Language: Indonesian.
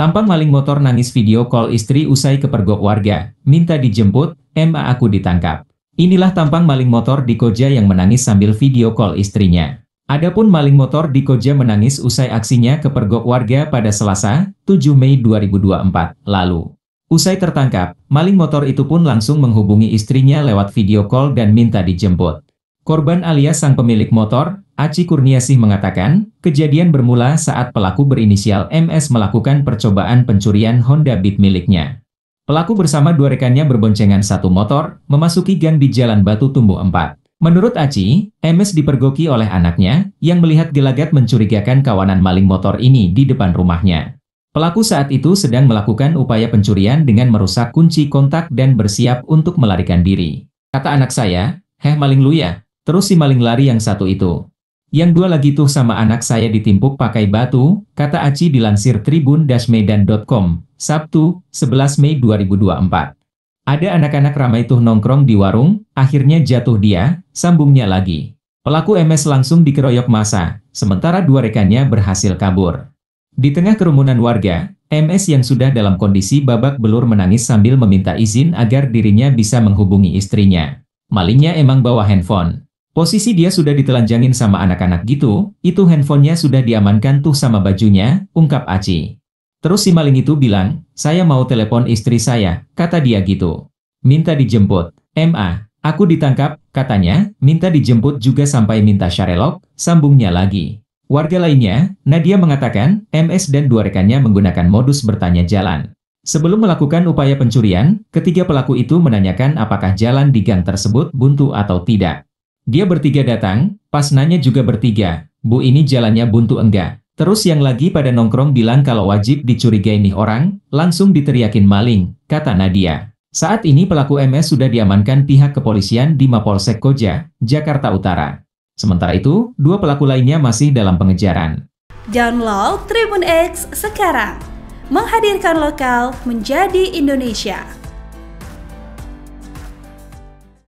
Tampang maling motor nangis video call istri usai kepergok warga, minta dijemput, MA aku ditangkap. Inilah tampang maling motor di Koja yang menangis sambil video call istrinya. Adapun maling motor di Koja menangis usai aksinya kepergok warga pada Selasa, 7 Mei 2024, lalu. Usai tertangkap, maling motor itu pun langsung menghubungi istrinya lewat video call dan minta dijemput. Korban alias sang pemilik motor, Aci Kurniasih mengatakan, kejadian bermula saat pelaku berinisial MS melakukan percobaan pencurian Honda Beat miliknya. Pelaku bersama dua rekannya berboncengan satu motor, memasuki gang di Jalan Batu Tumbuh 4. Menurut Aci, MS dipergoki oleh anaknya, yang melihat gelagat mencurigakan kawanan maling motor ini di depan rumahnya. Pelaku saat itu sedang melakukan upaya pencurian dengan merusak kunci kontak dan bersiap untuk melarikan diri. Kata anak saya, heh maling lu ya, terus si maling lari yang satu itu. Yang dua lagi tuh sama anak saya ditimpuk pakai batu, kata Aci dilansir tribun-medan.com, Sabtu, 11 Mei 2024. Ada anak-anak ramai tuh nongkrong di warung, akhirnya jatuh dia, sambungnya lagi. Pelaku MS langsung dikeroyok masa, sementara dua rekannya berhasil kabur. Di tengah kerumunan warga, MS yang sudah dalam kondisi babak belur menangis sambil meminta izin agar dirinya bisa menghubungi istrinya. Malingnya emang bawa handphone. Posisi dia sudah ditelanjangin sama anak-anak gitu, itu handphonenya sudah diamankan tuh sama bajunya, ungkap Aci. Terus si maling itu bilang, saya mau telepon istri saya, kata dia gitu. Minta dijemput. MA, aku ditangkap, katanya, minta dijemput juga sampai minta syarelok, sambungnya lagi. Warga lainnya, Nadia mengatakan, MS dan dua rekannya menggunakan modus bertanya jalan. Sebelum melakukan upaya pencurian, ketiga pelaku itu menanyakan apakah jalan di gang tersebut buntu atau tidak. Dia bertiga datang, pas nanya juga bertiga, bu ini jalannya buntu enggak. Terus yang lagi pada nongkrong bilang kalau wajib dicurigai nih orang, langsung diteriakin maling, kata Nadia. Saat ini pelaku MS sudah diamankan pihak kepolisian di Mapolsek Koja, Jakarta Utara. Sementara itu, dua pelaku lainnya masih dalam pengejaran. Download Tribun X sekarang, menghadirkan lokal menjadi Indonesia.